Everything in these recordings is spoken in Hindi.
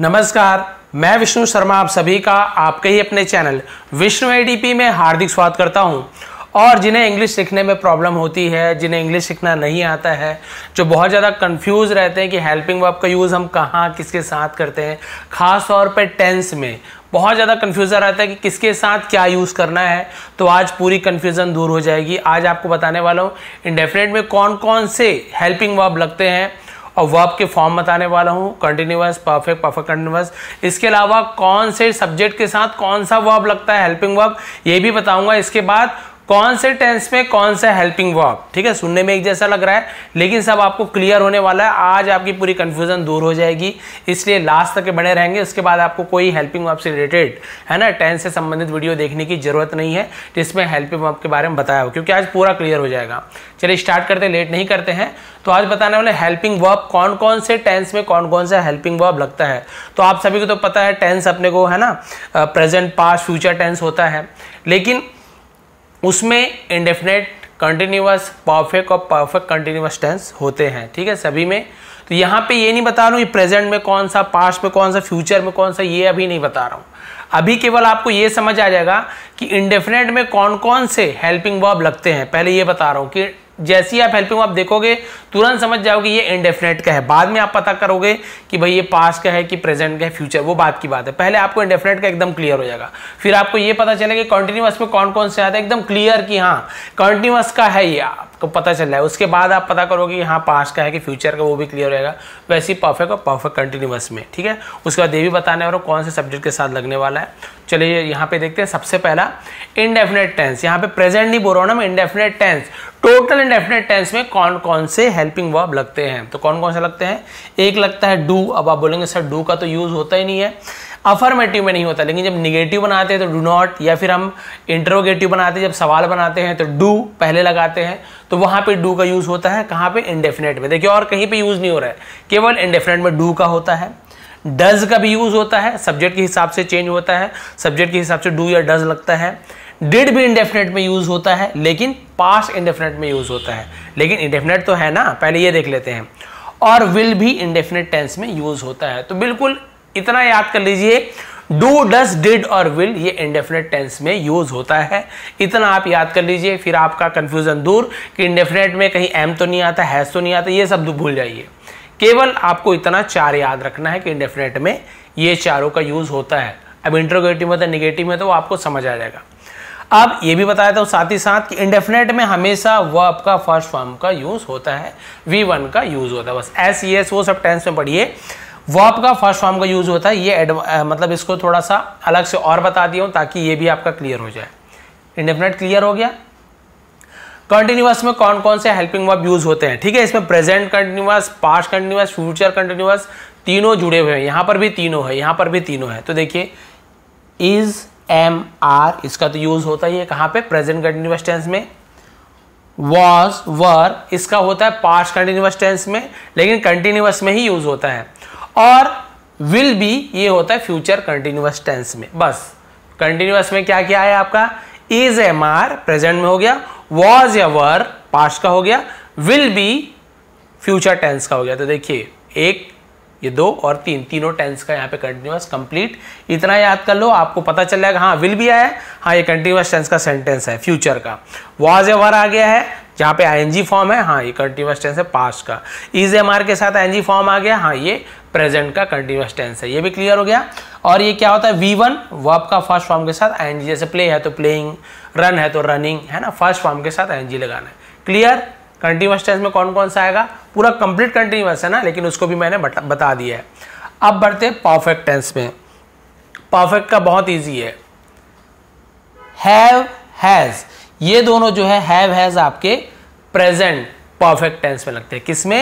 नमस्कार मैं विष्णु शर्मा आप सभी का आपके ही अपने चैनल विष्णु एडीपी में हार्दिक स्वागत करता हूं और जिन्हें इंग्लिश सीखने में प्रॉब्लम होती है जिन्हें इंग्लिश सीखना नहीं आता है जो बहुत ज़्यादा कंफ्यूज रहते हैं कि हेल्पिंग वर्ब का यूज़ हम कहाँ किसके साथ करते हैं ख़ास तौर पर टेंस में बहुत ज़्यादा कन्फ्यूज़न रहता है कि किसके साथ क्या यूज़ करना है तो आज पूरी कन्फ्यूज़न दूर हो जाएगी आज आपको बताने वाला हूँ इंडेफिनेट में कौन कौन से हेल्पिंग वर्ब लगते हैं और वर्ब के फॉर्म बताने वाला हूँ कंटिन्यूस परफेक्ट परफेक्ट कंटिन्यूस इसके अलावा कौन से सब्जेक्ट के साथ कौन सा वर्ब लगता है हेल्पिंग वर्ब ये भी बताऊंगा इसके बाद कौन से टेंस में कौन सा हेल्पिंग वर्ब ठीक है सुनने में एक जैसा लग रहा है लेकिन सब आपको क्लियर होने वाला है आज आपकी पूरी कन्फ्यूजन दूर हो जाएगी इसलिए लास्ट तक बने रहेंगे उसके बाद आपको कोई हेल्पिंग वर्ब से रिलेटेड है ना टेंस से संबंधित वीडियो देखने की जरूरत नहीं है जिसमें हेल्पिंग वर्ब के बारे में बताया हो क्योंकि आज पूरा क्लियर हो जाएगा चलिए स्टार्ट करते लेट नहीं करते हैं तो आज बताने वाले हेल्पिंग वर्ब कौन कौन से टेंस में कौन कौन सा हेल्पिंग वर्ब लगता है तो आप सभी को तो पता है टेंस अपने को है ना प्रेजेंट पास्ट फ्यूचर टेंस होता है लेकिन उसमें इंडेफिनेट कंटिन्यूस परफेक्ट और परफेक्ट कंटिन्यूस टेंस होते हैं ठीक है सभी में तो यहाँ पे ये नहीं बता रहा हूँ प्रेजेंट में कौन सा पास्ट में कौन सा फ्यूचर में कौन सा ये अभी नहीं बता रहा हूँ अभी केवल आपको ये समझ आ जाएगा कि इंडेफिनेट में कौन कौन से हेल्पिंग वर्ब लगते हैं पहले ये बता रहा हूँ कि जैसी आप हेल्पिंग आप देखोगे तुरंत समझ जाओगे ये इंडेफिनेट का है बाद में आप पता करोगे कि भाई ये पास्ट का है कि प्रेजेंट का है फ्यूचर वो बात की बात है पहले आपको इंडेफिनेट का एकदम क्लियर हो जाएगा फिर आपको ये पता चलेगा कि कॉन्टिन्यूस में कौन कौन से आते है एकदम क्लियर कि हाँ कॉन्टिन्यूस का है ये आपको पता चल रहा है उसके बाद आप पता करोगे यहाँ पास्ट का है कि फ्यूचर का वो भी क्लियर रहेगा वैसे ही परफेक्ट और परफेक्ट कंटिन्यूस में ठीक है उसके बाद ये भी बताने वाला कौन से सब्जेक्ट के साथ लगने वाला है चलिए यहाँ पे देखते हैं सबसे पहला इनडेफिनेट टेंस यहाँ पे प्रेजेंट नहीं बोल रहा हूँ ना मैं indefinite tense total indefinite tense में कौन कौन से हेल्पिंग वर्ब लगते हैं तो कौन कौन से लगते हैं एक लगता है डू अब आप बोलेंगे सर डू का तो यूज़ होता ही नहीं है अफर्मेटिव में नहीं होता लेकिन जब निगेटिव बनाते हैं तो डू नॉट या फिर हम इंटरोगेटिव बनाते हैं जब सवाल बनाते हैं तो डू पहले लगाते हैं तो वहां पे डू का यूज़ होता है कहां पे इंडेफिनेट में देखिए और कहीं पे यूज़ नहीं हो रहा है केवल इंडेफिनेट में डू का होता है डज का भी यूज़ होता है सब्जेक्ट के हिसाब से चेंज होता है सब्जेक्ट के हिसाब से डू या डज लगता है डिड भी इंडेफिनेट में यूज़ होता है लेकिन पास्ट इंडेफिनेट में यूज़ होता है लेकिन इंडेफिनेट तो है ना पहले ये देख लेते हैं और विल भी इंडेफिनेट टेंस में यूज़ होता है तो बिल्कुल इतना याद कर लीजिए डू डस डिड और विल ये इंडेफिनेट टेंस में यूज होता है इतना आप याद कर लीजिए फिर आपका कंफ्यूजन दूर कि इंडेफिनेट में कहीं एम तो नहीं आता हैज तो नहीं आता ये शब्द भूल जाइए केवल आपको इतना चार याद रखना है कि इंडेफिनेट में ये चारों का यूज होता है अब इंट्रोगेटिव मतलब निगेटिव में तो, तो आपको समझ आ जाएगा अब ये भी बताया था साथ ही साथ कि इंडेफिनेट में हमेशा वर्ब का फर्स्ट फॉर्म का यूज होता है वी वन का यूज होता है बस एस ई एस वो सब टेंस में पढ़िए वो आपका फर्स्ट फॉर्म का यूज होता है ये मतलब इसको थोड़ा सा अलग से और बता दिया हूं ताकि ये भी आपका क्लियर हो जाए इंडेफिनेट क्लियर हो गया कंटिन्यूस में कौन कौन से हेल्पिंग वर्ब यूज होते हैं ठीक है इसमें present continuous past continuous future continuous तीनों जुड़े हुए हैं यहां पर भी तीनों है यहां पर भी तीनों है तो देखिए इज एम आर इसका तो यूज होता ही है कहां पे प्रेजेंट कंटिन्यूस टेंस में वॉज वर इसका होता है पास्ट कंटिन्यूस टेंस में लेकिन कंटिन्यूस में ही यूज होता है और विल बी ये होता है फ्यूचर कंटिन्यूस टेंस में बस कंटिन्यूस में क्या क्या है आपका इज एम आर प्रेजेंट में हो गया वॉज या वर पास्ट का हो गया विल बी फ्यूचर टेंस का हो गया तो देखिए एक ये दो और तीन तीनों टेंस का यहाँ पे कंटिन्यूस कंप्लीट इतना याद कर लो आपको पता चल जाएगा हाँ विल भी आया हाँ ये कंटिन्यूस टेंस का सेंटेंस है फ्यूचर का वॉज ए वर आ गया है जहां पे आईएनजी फॉर्म है हाँ ये कंटिन्यूस टेंस है पास्ट का इज एम आर के साथ एनजी फॉर्म आ गया हाँ ये प्रेजेंट का कंटिन्यूस टेंस है ये भी क्लियर हो गया और ये क्या होता है वी वन वर्ब का फर्स्ट फॉर्म के साथ आई जैसे प्ले है तो प्लेइंग रन है तो रनिंग है ना फर्स्ट फॉर्म के साथ आई लगाना है क्लियर कंटिन्यूस टेंस में कौन कौन सा आएगा पूरा कंप्लीट कंटिन्यूस है ना लेकिन उसको भी मैंने बता दिया है अब बढ़ते परफेक्ट टेंस में परफेक्ट का बहुत ईजी है हैव हैज़ ये दोनों जो है हैव हैज़ आपके प्रेजेंट परफेक्ट टेंस में लगते हैं किसमें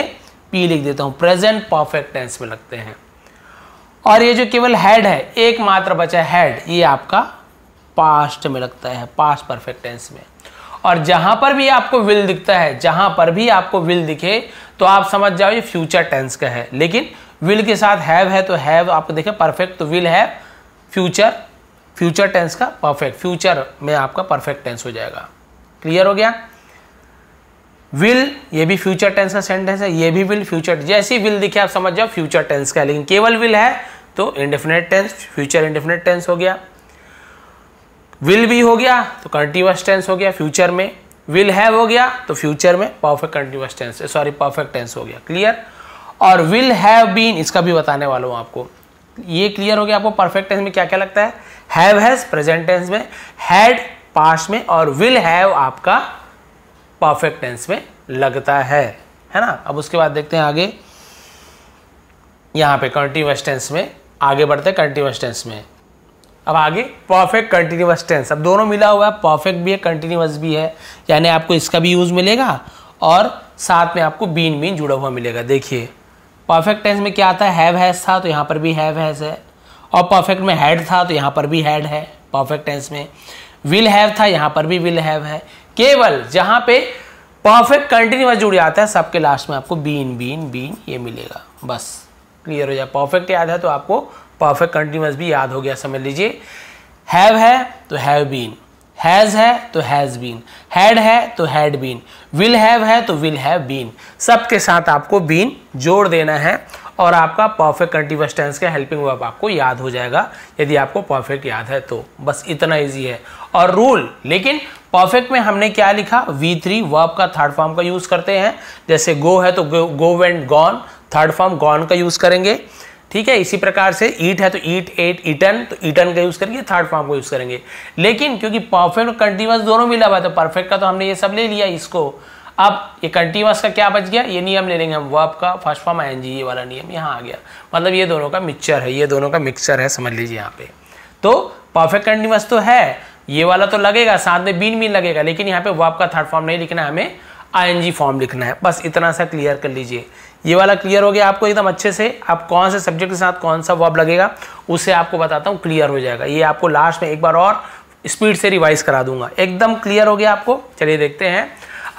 पी लिख देता हूँ प्रेजेंट परफेक्ट टेंस में लगते हैं और ये जो केवल हेड है एकमात्र बचा हेड ये आपका पास्ट में लगता है पास्ट परफेक्ट टेंस में और जहां पर भी आपको विल दिखता है जहां पर भी आपको विल दिखे तो आप समझ जाओ ये फ्यूचर टेंस का है लेकिन विल के साथ हैव है तो हैव आपको देखे परफेक्ट तो विल है फ्यूचर फ्यूचर टेंस का परफेक्ट फ्यूचर में आपका परफेक्ट टेंस हो जाएगा क्लियर हो गया विल ये भी फ्यूचर टेंस का सेंटेंस है ये भी विल फ्यूचर जैसी विल दिखे आप समझ जाओ फ्यूचर टेंस का लेकिन केवल विल है तो indefinite tense future indefinite tense हो गया विल भी हो गया तो कंटिन्यूस टेंस हो गया फ्यूचर में विल हैव हो गया तो फ्यूचर में perfect continuous tense sorry perfect tense हो गया क्लियर और विल हैव बीन इसका भी बताने वाला हूं आपको ये क्लियर हो गया आपको परफेक्ट टेंस में क्या क्या लगता है हैव हैज़ प्रेजेंट टेंस में हैड पास्ट में और विल हैव आपका परफेक्ट टेंस में लगता है है ना अब उसके बाद देखते हैं आगे यहाँ पे कंटिन्यूस टेंस में आगे बढ़ते हैं कंटिन्यूस टेंस में अब आगे परफेक्ट कंटिन्यूस टेंस अब दोनों मिला हुआ है परफेक्ट भी है कंटिन्यूस भी है यानी आपको इसका भी यूज़ मिलेगा और साथ में आपको बीन बीन जुड़ा हुआ मिलेगा देखिए परफेक्ट टेंस में क्या आता है हैव हैज़ था तो यहाँ पर भी हैव हैज़ है और परफेक्ट में हैड था तो यहाँ पर भी हैड है परफेक्ट टेंस में विल हैव था यहाँ पर भी विल हैव है केवल जहां पे परफेक्ट कंटिन्यूस जुड़ जाता है सबके लास्ट में आपको बीन बीन बीन ये मिलेगा बस क्लियर हो जाए परफेक्ट याद है तो आपको परफेक्ट कंटिन्यूस भी याद हो गया समझ लीजिए हैव है तो हैव बीन हैज़ है तो हैज़ बीन हैड है तो हैड बीन विल हैव है तो विल हैव बीन सबके साथ आपको बीन जोड़ देना है और आपका परफेक्ट कंटिन्यूस टेंस का हेल्पिंग वर्ब आपको याद हो जाएगा यदि आपको परफेक्ट याद है तो बस इतना इजी है और रूल लेकिन परफेक्ट में हमने क्या लिखा वी थ्री वर्ब का थर्ड फॉर्म का यूज करते हैं जैसे गो है तो go went gone third form gone का यूज करेंगे ठीक है इसी प्रकार से ईट है तो ईट एट ईटन तो ईटन का यूज करेंगे थर्ड फॉर्म का यूज करेंगे लेकिन क्योंकि परफेक्ट और कंटिन्यूस दोनों मिला हुआ है तो परफेक्ट का तो हमने ये सब ले लिया इसको अब ये कंटिन्यूस का क्या बच गया ये नियम ले लेंगे हम वर्ब का फर्स्ट फॉर्म आई ये वाला नियम यहाँ आ गया मतलब ये दोनों का मिक्सचर है ये दोनों का मिक्सचर है समझ लीजिए यहाँ पे तो परफेक्ट कंटिन्यूस तो है ये वाला तो लगेगा साथ में बीन बीन लगेगा लेकिन यहाँ पे वाप का थर्ड फॉर्म नहीं लिखना है हमें आई फॉर्म लिखना है बस इतना सा क्लियर कर लीजिए ये वाला क्लियर हो गया आपको एकदम अच्छे से आप कौन से सब्जेक्ट के साथ कौन सा वर्ब लगेगा उसे आपको बताता हूँ क्लियर हो जाएगा ये आपको लास्ट में एक बार और स्पीड से रिवाइज करा दूंगा एकदम क्लियर हो गया आपको चलिए देखते हैं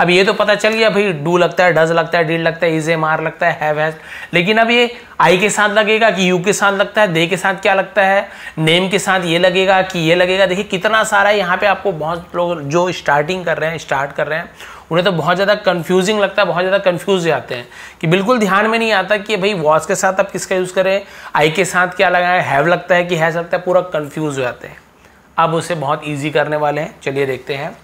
अब ये तो पता चल गया भाई डू लगता है डज लगता है डील लगता है इज ए मार लगता है हैव हैज लेकिन अब ये आई के साथ लगेगा कि यू के साथ लगता है दे के साथ क्या लगता है नेम के साथ ये लगेगा कि ये लगेगा देखिए कितना सारा यहाँ पे आपको बहुत लोग जो स्टार्टिंग कर रहे हैं स्टार्ट कर रहे हैं उन्हें तो बहुत ज़्यादा कन्फ्यूजिंग लगता है बहुत ज़्यादा कन्फ्यूज जाते हैं कि बिल्कुल ध्यान में नहीं आता कि भाई वॉच के साथ आप किसका यूज़ करें आई के साथ क्या लगाएं हैव लगता है कि हैज लगता है पूरा कन्फ्यूज हो जाते हैं अब उसे बहुत ईजी करने वाले हैं चलिए देखते हैं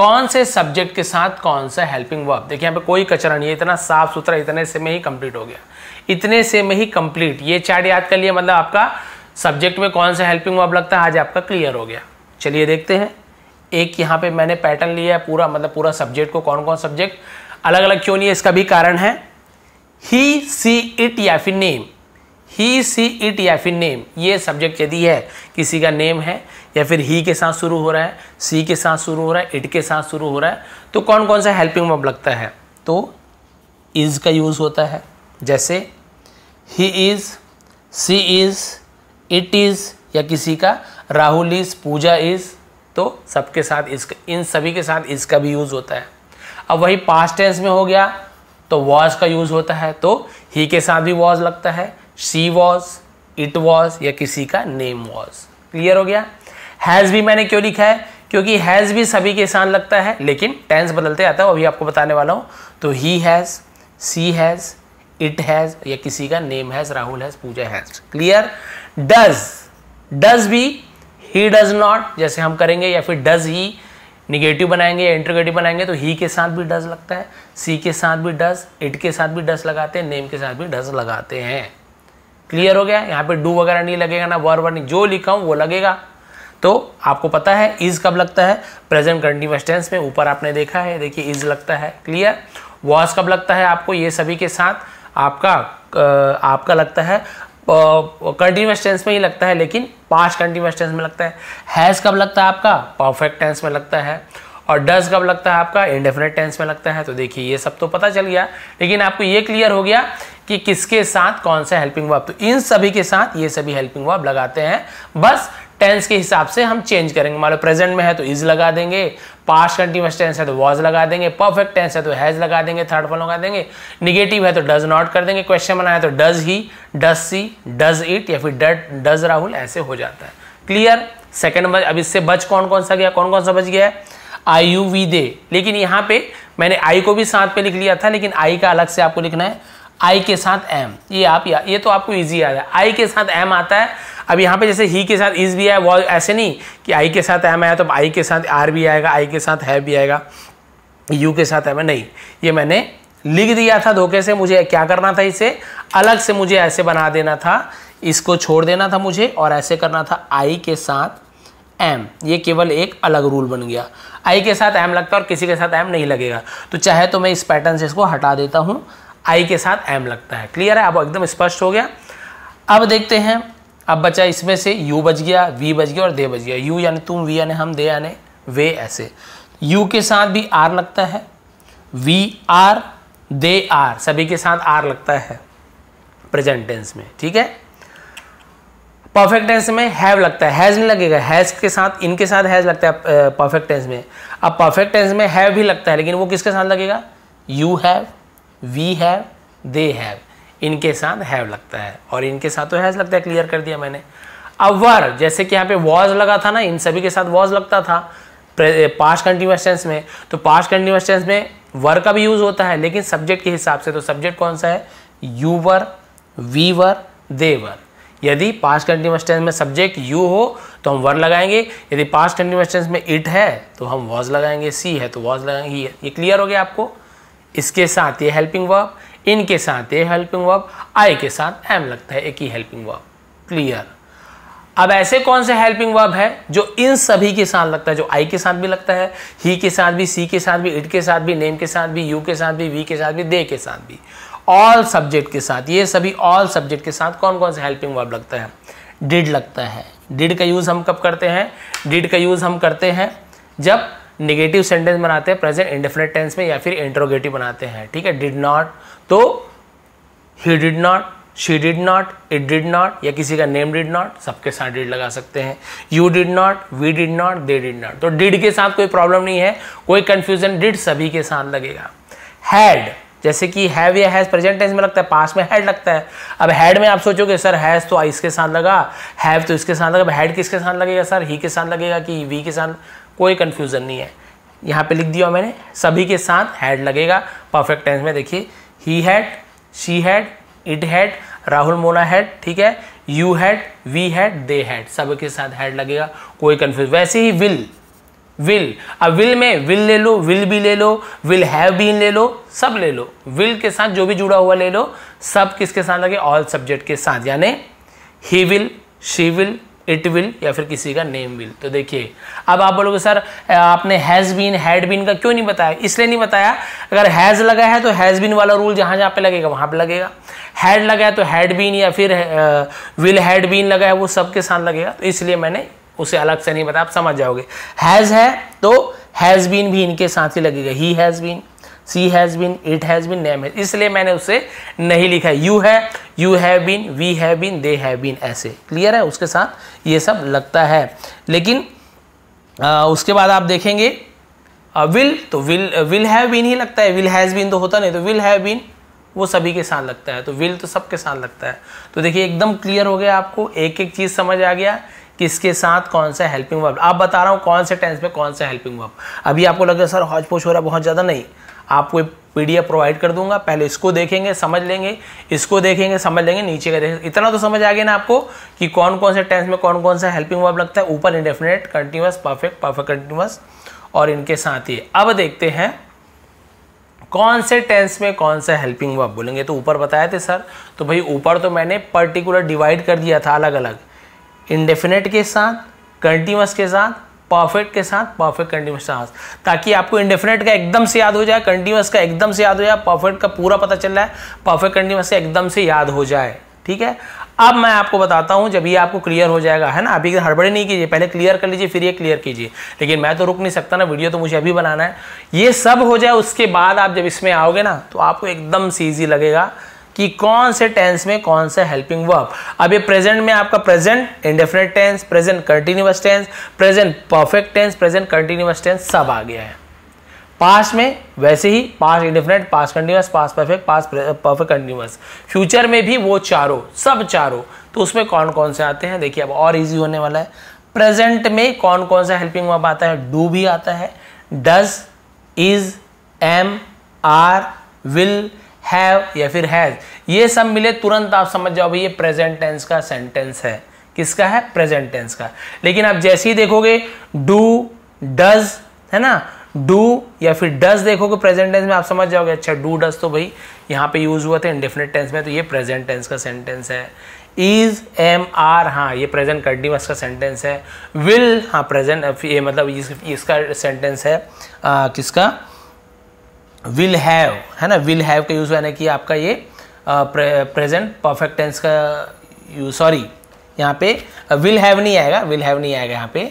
कौन से सब्जेक्ट के साथ कौन सा हेल्पिंग वर्ब देखिए यहाँ पे कोई कचरा नहीं है इतना साफ सुथरा इतने से में ही कंप्लीट हो गया इतने से में ही कंप्लीट ये चार्ट याद कर लिए मतलब आपका सब्जेक्ट में कौन सा हेल्पिंग वर्ब लगता है आज आपका क्लियर हो गया चलिए देखते हैं एक यहाँ पे मैंने पैटर्न लिया है पूरा मतलब पूरा सब्जेक्ट को कौन कौन सब्जेक्ट अलग अलग क्यों नहीं है इसका भी कारण है ही सी इट या फिर नेम ही सी इट या फिर नेम ये सब्जेक्ट यदि है किसी का नेम है या फिर ही के साथ शुरू हो रहा है सी के साथ शुरू हो रहा है इट के साथ शुरू हो रहा है तो कौन कौन सा हेल्पिंग वर्ब लगता है तो इज़ का यूज़ होता है जैसे he is she is it is या किसी का राहुल इज़ पूजा इज़ तो सबके साथ इस इन सभी के साथ इसका भी यूज़ होता है अब वही पास्ट टेंस में हो गया तो वॉज का यूज़ होता है तो ही के साथ भी वॉज लगता है शी वॉज इट वॉज या किसी का नेम वॉज क्लियर हो गया हैज़ भी मैंने क्यों लिखा है क्योंकि हैज़ भी सभी के साथ लगता है लेकिन टेंस बदलते आता है अभी आपको बताने वाला हूँ तो he has she has it has या किसी का name has Rahul has Pooja has clear does does भी ही डज नॉट जैसे हम करेंगे या फिर डज ही निगेटिव बनाएंगे या इंटरगेटिव बनाएंगे तो ही के साथ भी डज लगता है सी के साथ भी डज इट के साथ भी डज लगाते हैं नेम के साथ भी डज लगाते हैं क्लियर हो गया यहाँ पे डू वगैरह नहीं लगेगा ना वर वर नहीं जो लिखा हूँ वो लगेगा तो आपको पता है इज़ कब लगता है प्रेजेंट कंटिन्यूस टेंस में ऊपर आपने देखा है देखिए इज़ लगता है क्लियर वॉज कब लगता है आपको ये सभी के साथ आपका आपका लगता है कंटिन्यूस टेंस में ही लगता है लेकिन पास्ट कंटिन्यूस टेंस में लगता है हैज़ कब लगता है आपका परफेक्ट टेंस में लगता है और डज कब लगता है आपका इंडेफिनेट टेंस में लगता है तो देखिए ये सब तो पता चल गया लेकिन आपको ये क्लियर हो गया कि किसके साथ कौन सा हेल्पिंग वर्ब तो इन सभी के साथ ये सभी हेल्पिंग वर्ब लगाते हैं बस टेंस के हिसाब से हम चेंज करेंगे मान लो प्रेजेंट में है तो इज लगा देंगे पास्ट कंटिन्यूस टेंस है तो वॉज लगा देंगे परफेक्ट टेंस है तो हैज लगा देंगे थर्ड फॉर्म लगा देंगे निगेटिव है तो डज नॉट कर देंगे क्वेश्चन बनाया तो does he does she does it या फिर डज राहुल ऐसे हो जाता है क्लियर सेकेंड अब इससे बच कौन कौन सा गया कौन कौन सा बच गया है आई यू वी दे लेकिन यहाँ पे मैंने आई को भी साथ पे लिख लिया था लेकिन आई का अलग से आपको लिखना है आई के साथ एम ये आप या, ये तो आपको ईजी याद है आई के साथ एम आता है अब यहाँ पे जैसे ही के साथ इज भी आया वो ऐसे नहीं कि आई के साथ एम आया तो आई के साथ आर भी आएगा आई के साथ है भी आएगा यू के साथ एम है नहीं ये मैंने लिख दिया था धोखे से मुझे क्या करना था इसे अलग से मुझे ऐसे बना देना था इसको छोड़ देना था मुझे और ऐसे करना था आई के साथ एम ये केवल एक अलग रूल बन गया आई के साथ एम लगता है और किसी के साथ एम नहीं लगेगा तो चाहे तो मैं इस पैटर्न से इसको हटा देता हूँ आई के साथ एम लगता है क्लियर है अब एकदम स्पष्ट हो गया अब देखते हैं अब बचा इसमें से यू बच गया वी बच गया और दे बच गया यू यानी तुम वी यानी हम दे यानी वे ऐसे यू के साथ भी आर लगता है वी आर दे आर सभी के साथ आर लगता है प्रेजेंट टेंस में ठीक है परफेक्ट टेंस में हैव लगता है हैज़ नहीं लगेगा हैज़ के साथ इनके साथ हैज़ लगता है परफेक्ट टेंस में अब परफेक्ट टेंस में हैव भी लगता है लेकिन वो किसके साथ लगेगा you have we have they have इनके साथ हैव लगता है और इनके साथ तो हैज लगता है क्लियर कर दिया मैंने अब वर जैसे कि यहाँ पे वॉज लगा था ना इन सभी के साथ वॉज लगता था पास्ट कंटिन्यूस टेंस में तो पास्ट कंटिन्यूस टेंस में वर का भी यूज़ होता है लेकिन सब्जेक्ट के हिसाब से तो सब्जेक्ट कौन सा है you were we were they were यदि पास्ट कंटिन्यूस टेंस में सब्जेक्ट यू हो तो हम वर लगाएंगे यदि पास्ट कंटिन्यूस टेंस में इट है तो हम वॉज लगाएंगे सी है तो वॉज लगाएंगे ये क्लियर हो गया आपको इसके साथ ये हेल्पिंग वर्ब इनके साथ ये हेल्पिंग वर्ब आई के साथ एम लगता है एक ही हेल्पिंग वर्ब क्लियर अब ऐसे कौन से हेल्पिंग वर्ब है जो इन सभी के साथ लगता है जो आई के साथ भी लगता है ही के साथ भी सी के साथ भी इट के साथ भी नेम के साथ भी यू के साथ भी वी के साथ भी दे के साथ भी ऑल सब्जेक्ट के साथ ये सभी ऑल सब्जेक्ट के साथ कौन कौन से हेल्पिंग वर्ब लगता है डिड लगता है डिड का यूज़ हम कब करते हैं डिड का यूज़ हम करते हैं जब निगेटिव सेंटेंस बनाते हैं प्रेजेंट इंडेफिनेट टेंस में या फिर इंट्रोगेटिव बनाते हैं ठीक है डिड नॉट तो he did not she did not it did not या किसी का नेम डिड नॉट सबके साथ डिड लगा सकते हैं you did not we did not they did not तो डिड के साथ कोई प्रॉब्लम नहीं है कोई कंफ्यूजन डिड सभी के साथ लगेगा हैड जैसे कि हैव या हैज़ प्रेजेंट टेंस में लगता है पास में हैड लगता है अब हैड में आप सोचोगे सर हैज़ तो, तो इसके साथ लगा हैव तो इसके साथ लगा अब हैड किसके साथ लगेगा सर ही के साथ लगेगा कि वी के साथ कोई कन्फ्यूज़न नहीं है यहाँ पे लिख दिया मैंने सभी के साथ हैड लगेगा परफेक्ट टेंस में देखिए he had she had it had Rahul Mona had ठीक है you had we had they had सभी के साथ हैड लगेगा कोई कन्फ्यूज वैसे ही विल विल अब विल में विल ले लो विल भी ले लो विल हैव बीन ले लो सब ले लो विल के साथ जो भी जुड़ा हुआ ले लो सब किसके साथ लगे ऑल सब्जेक्ट के साथ यानी he will she will it will या फिर किसी का नेम विल तो देखिए अब आप बोलोगे सर आपने हैज़ बीन हैड बीन का क्यों नहीं बताया इसलिए नहीं बताया अगर हैज़ लगा है तो हैज़ बीन वाला रूल जहां जहाँ पे लगेगा वहां पे लगेगा हैड लगा है तो हैड बीन या फिर विल हैड बीन लगा है वो सबके साथ लगेगा तो इसलिए मैंने उसे अलग से नहीं बताया आप समझ जाओगे हैज़ है तो हैज़ बीन भी इनके साथ ही लगेगा he has been she has been it has been name है इसलिए मैंने उसे नहीं लिखा है यू है you have been we have been they have been ऐसे क्लियर है उसके साथ ये सब लगता है लेकिन आ, उसके बाद आप देखेंगे विल तो विल विल हैव बीन ही लगता है विल हैज़ बीन तो होता नहीं तो विल हैव बीन वो सभी के साथ लगता है तो विल तो सबके साथ लगता है तो देखिए एकदम क्लियर हो गया आपको एक एक चीज़ समझ आ गया किसके साथ कौन सा हेल्पिंग वर्ब आप बता रहा हूँ कौन से टेंस में कौन सा हेल्पिंग वर्ब अभी आपको लगे सर हौज हो रहा बहुत ज़्यादा नहीं आपको पीडीएफ प्रोवाइड कर दूंगा पहले इसको देखेंगे समझ लेंगे इसको देखेंगे समझ लेंगे नीचे का देखेंगे इतना तो समझ आ गया ना आपको कि कौन कौन से टेंस में कौन कौन सा हेल्पिंग वर्ब लगता है ऊपर indefinite continuous perfect perfect continuous और इनके साथ ही अब देखते हैं कौन से टेंस में कौन सा हेल्पिंग वर्ब बोलेंगे तो ऊपर बताए थे सर तो भाई ऊपर तो मैंने पर्टिकुलर डिवाइड कर दिया था अलग अलग इंडेफिनेट के साथ कंटिन्यूस के साथ परफेक्ट के साथ परफेक्ट कंटिन्यूस के साथ ताकि आपको इंडेफिनेट का एकदम से याद हो जाए कंटिन्यूस का एकदम से याद हो जाए परफेक्ट का पूरा पता चल रहा है परफेक्ट कंटिन्यूस का एकदम से याद हो जाए ठीक है अब मैं आपको बताता हूँ जब ये आपको क्लियर हो जाएगा है ना अभी हड़बड़ी नहीं कीजिए पहले क्लियर कर लीजिए फिर ये क्लियर कीजिए लेकिन मैं तो रुक नहीं सकता ना वीडियो तो मुझे अभी बनाना है ये सब हो जाए उसके बाद आप जब इसमें आओगे ना तो आपको एकदम से ईजी लगेगा कि कौन से टेंस में कौन सा हेल्पिंग वर्ब अब ये प्रेजेंट में आपका present indefinite tense present continuous tense present perfect tense present continuous tense सब आ गया है पास्ट में वैसे ही past indefinite past continuous past perfect past perfect continuous future में भी वो चारों सब चारों तो उसमें कौन कौन से आते हैं देखिए अब और इजी होने वाला है प्रेजेंट में कौन कौन सा हेल्पिंग वर्ब आता है डू भी आता है does is am are will have या फिर हैज़ ये सब मिले तुरंत आप समझ जाओ भाई ये प्रेजेंट टेंस का सेंटेंस है किसका है प्रेजेंट टेंस का लेकिन आप जैसे ही देखोगे डू डज है ना डू या फिर डज देखोगे प्रेजेंट टेंस में आप समझ जाओगे अच्छा डू डज तो भाई यहाँ पे यूज हुआ था इंडेफिनेट टेंस में तो ये प्रेजेंट टेंस का सेंटेंस है इज एम आर हाँ ये प्रेजेंट कंटिन्यूस का सेंटेंस है विल हाँ प्रेजेंट ये मतलब इस, इसका सेंटेंस है आ, किसका विल हैव है ना विल हैव का यूज़ यानी कि आपका ये प्रेजेंट परफेक्ट टेंस का यूज सॉरी यहाँ पे विल हैव नहीं आएगा विल हैव नहीं आएगा यहाँ पे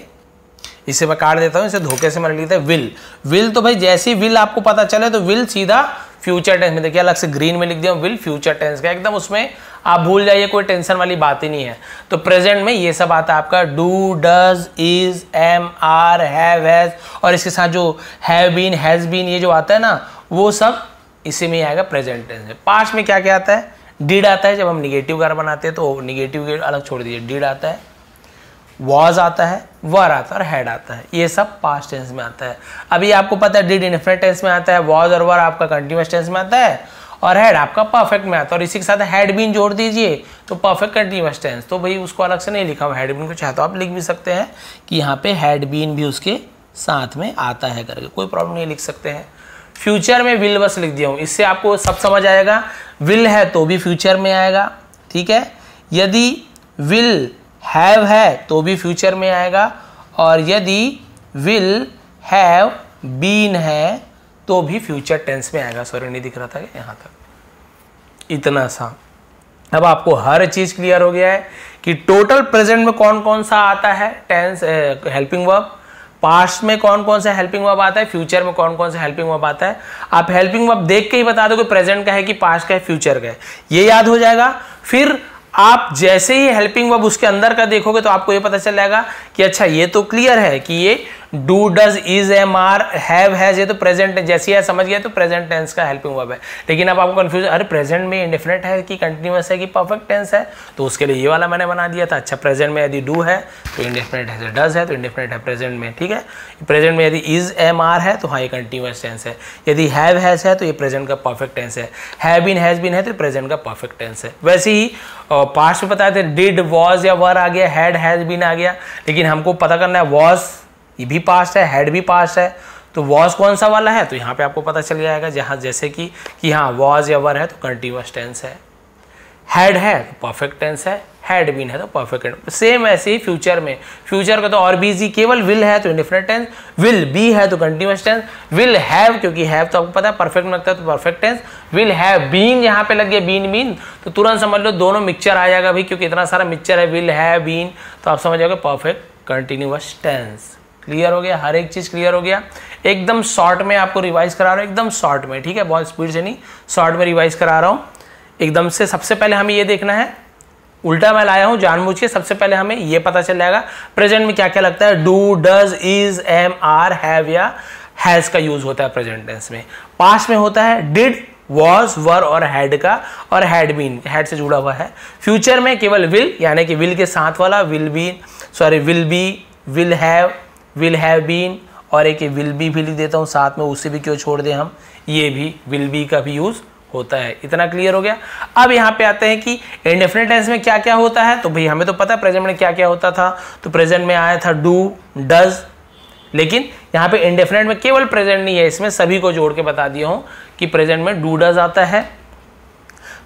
इसे मैं काट देता हूँ इसे धोखे से मैंने लिखता है विल विल तो भाई जैसे विल आपको पता चले तो विल सीधा फ्यूचर टेंस में देखिए अलग से ग्रीन में लिख दिया विल फ्यूचर टेंस का एकदम उसमें आप भूल जाइए कोई टेंशन वाली बात ही नहीं है तो प्रेजेंट में ये सब आता है आपका do does is am are have has और इसके साथ जो हैव बीन हैज़ बीन ये जो आता है ना वो सब इसी में आएगा प्रेजेंट टेंस में पास्ट में क्या क्या आता है डीड आता है जब हम निगेटिव घर बनाते हैं तो निगेटिव के अलग छोड़ दीजिए डीड आता है वॉज आता है वर आता है और हैड आता है ये सब पास्ट टेंस में आता है अभी आपको पता है डिड इनफिनिट टेंस में आता है वॉज और वर आपका कंटिन्यूस टेंस में आता है और हेड आपका परफेक्ट में आता है और इसी के साथ हेड बीन जोड़ दीजिए तो परफेक्ट कंटिन्यूस टेंस तो भाई उसको अलग से नहीं लिखा हुआ को बीन को तो आप लिख भी सकते हैं कि यहाँ पे हेड बीन भी उसके साथ में आता है करके कोई प्रॉब्लम नहीं लिख सकते हैं फ्यूचर में विल बस लिख दिया हूँ इससे आपको सब समझ आएगा विल है तो भी फ्यूचर में आएगा ठीक है यदि विल हैव है तो भी फ्यूचर में आएगा और यदि विल हैव बीन है तो भी फ्यूचर टेंस में आएगा सॉरी नहीं दिख रहा था यहाँ तक इतना सा अब आपको हर चीज़ क्लियर हो गया है कि टोटल प्रेजेंट में कौन कौन सा आता है टेंस हेल्पिंग वर्ब पास्ट में कौन कौन सा हेल्पिंग वर्ब आता है फ्यूचर में कौन कौन सा हेल्पिंग वर्ब आता है आप हेल्पिंग वर्ब देख के ही बता दो कि प्रेजेंट का है कि पास्ट का है फ्यूचर का है ये याद हो जाएगा फिर आप जैसे ही हेल्पिंग वर्ब उसके अंदर का देखोगे तो आपको ये पता चल जाएगा कि अच्छा ये तो क्लियर है कि ये do does is am are have has ये तो प्रेजेंट जैसे है समझ गया तो प्रेजेंट टेंस का हेल्पिंग वर्ब है लेकिन अब आपको कंफ्यूज अरे प्रेजेंट में इंडिफिनेट है कि कंटिन्यूस है कि परफेक्ट टेंस है तो उसके लिए ये वाला मैंने बना दिया था अच्छा प्रेजेंट में यदि डू है तो इंडिफिनेट है डज है तो इंडिफिनेट है प्रेजेंट में ठीक है प्रेजेंट में यदि इज एम आर है तो हाँ ये कंटिन्यूस टेंस है यदि हैव हैज है तो ये प्रेजेंट का परफेक्ट टेंस है हैव बीन हैज बीन है तो प्रेजेंट का परफेक्ट टेंस है वैसे ही पास्ट में बताए थे डिड वॉज या वर आ गया हैड हैज बीन आ गया लेकिन हमको पता करना है वॉज ये e भी पास्ट है हेड भी पास्ट है तो वॉज कौन सा वाला है तो यहाँ पे आपको पता चल जाएगा जहाँ जैसे कि कि हाँ वॉज या वर है तो कंटिन्यूस टेंस है हेड है तो परफेक्ट टेंस है हैड बीन है तो परफेक्ट सेम तो ऐसे ही फ्यूचर में फ्यूचर का तो और भी इजी केवल विल है तो इंडिफिनेट टेंस विल बी है तो कंटिन्यूस टेंस विल हैव क्योंकि हैव तो आपको पता है परफेक्ट लगता है तो perfect tense will have been यहाँ पे लग गया बीन बीन तो तुरंत समझ लो दोनों मिक्सचर आ जाएगा भाई क्योंकि इतना सारा मिक्सचर है विल हैव बीन तो आप समझ जाओगे परफेक्ट कंटिन्यूस टेंस क्लियर हो गया हर एक चीज़ क्लियर हो गया एकदम शॉर्ट में आपको रिवाइज करा रहा हूँ एकदम शॉर्ट में ठीक है बहुत स्पीड से नहीं शॉर्ट में रिवाइज करा रहा हूँ एकदम से सबसे पहले हमें ये देखना है उल्टा मैं लाया हूँ जानबूझ के सबसे पहले हमें ये पता चल जाएगा प्रेजेंट में क्या क्या लगता है do does is am are have या हैज का यूज होता है प्रेजेंट टेंस में पास में होता है डिड वॉज वर और हैड का और हैड बीन हैड से जुड़ा हुआ है फ्यूचर में केवल विल यानी कि विल के साथ वाला will been sorry will be will have will have been और एक विल बी भी लिख देता हूँ साथ में उसे भी क्यों छोड़ दें हम ये भी विल बी का भी यूज़ होता है इतना क्लियर हो गया अब यहाँ पे आते हैं कि इंडेफिनेट टेंस में क्या क्या होता है तो भाई हमें तो पता है प्रेजेंट में क्या क्या होता था तो प्रेजेंट में आया था डू डज लेकिन यहाँ पे इंडेफिनेट में केवल प्रेजेंट नहीं है इसमें सभी को जोड़ के बता दिया हूँ कि प्रेजेंट में डू डज आता है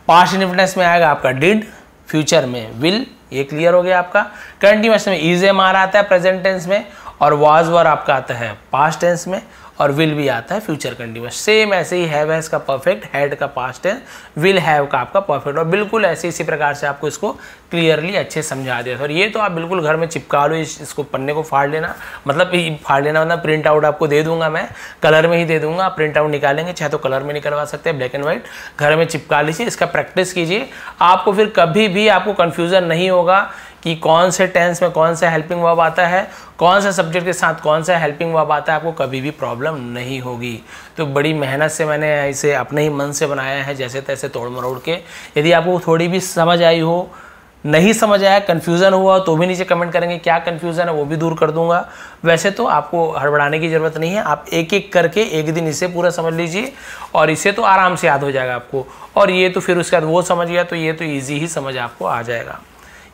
पास्ट इंडेफिनेट में आएगा आपका डिड फ्यूचर में विल ये क्लियर हो गया आपका कंटिन्यूस में इज एम आर आता है प्रेजेंट टेंस में और वाज वर आपका आता है पास्ट टेंस में और विल भी आता है फ्यूचर कंटिन्यूस सेम ऐसे ही हैव है इसका परफेक्ट हैड का पास्ट टेंस विल हैव का आपका परफेक्ट और बिल्कुल ऐसे इसी प्रकार से आपको इसको क्लियरली अच्छे समझा दिया और ये तो आप बिल्कुल घर में चिपका लो इस, इसको पन्ने को फाड़ लेना मतलब फाड़ लेना मतलब प्रिंट आउट आपको दे दूंगा मैं कलर में ही दे दूंगा आप प्रिंट आउट निकालेंगे चाहे तो कलर में निकलवा सकते हैं ब्लैक एंड व्हाइट घर में चिपका लीजिए इसका प्रैक्टिस कीजिए आपको फिर कभी भी आपको कन्फ्यूज़न नहीं होगा कि कौन से टेंस में कौन सा हेल्पिंग वर्ब आता है कौन सा सब्जेक्ट के साथ कौन सा हेल्पिंग वर्ब आता है आपको कभी भी प्रॉब्लम नहीं होगी तो बड़ी मेहनत से मैंने इसे अपने ही मन से बनाया है जैसे तैसे तोड़ मरोड़ के यदि आपको थोड़ी भी समझ आई हो नहीं समझ आया कन्फ्यूज़न हुआ तो भी नीचे कमेंट करेंगे क्या कन्फ्यूज़न है वो भी दूर कर दूंगा वैसे तो आपको हड़बड़ाने की ज़रूरत नहीं है आप एक एक करके एक दिन इसे पूरा समझ लीजिए और इसे तो आराम से याद हो जाएगा आपको और ये तो फिर उसके बाद वो समझ गया तो ये तो ईजी ही समझ आपको आ जाएगा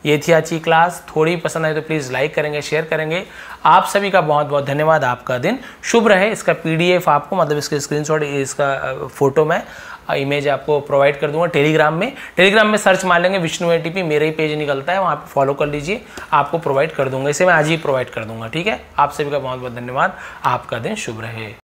ये थी आज की क्लास थोड़ी पसंद आई तो प्लीज़ लाइक करेंगे शेयर करेंगे आप सभी का बहुत बहुत धन्यवाद आपका दिन शुभ रहे इसका पीडीएफ आपको मतलब इसके स्क्रीनशॉट इसका फोटो में इमेज आपको प्रोवाइड कर दूंगा टेलीग्राम में टेलीग्राम में सर्च मार लेंगे विष्णु ए मेरा ही पेज निकलता है वहाँ पर फॉलो कर लीजिए आपको प्रोवाइड कर दूंगा इसे मैं आज ही प्रोवाइड कर दूंगा ठीक है आप सभी का बहुत बहुत धन्यवाद आपका दिन शुभ रहे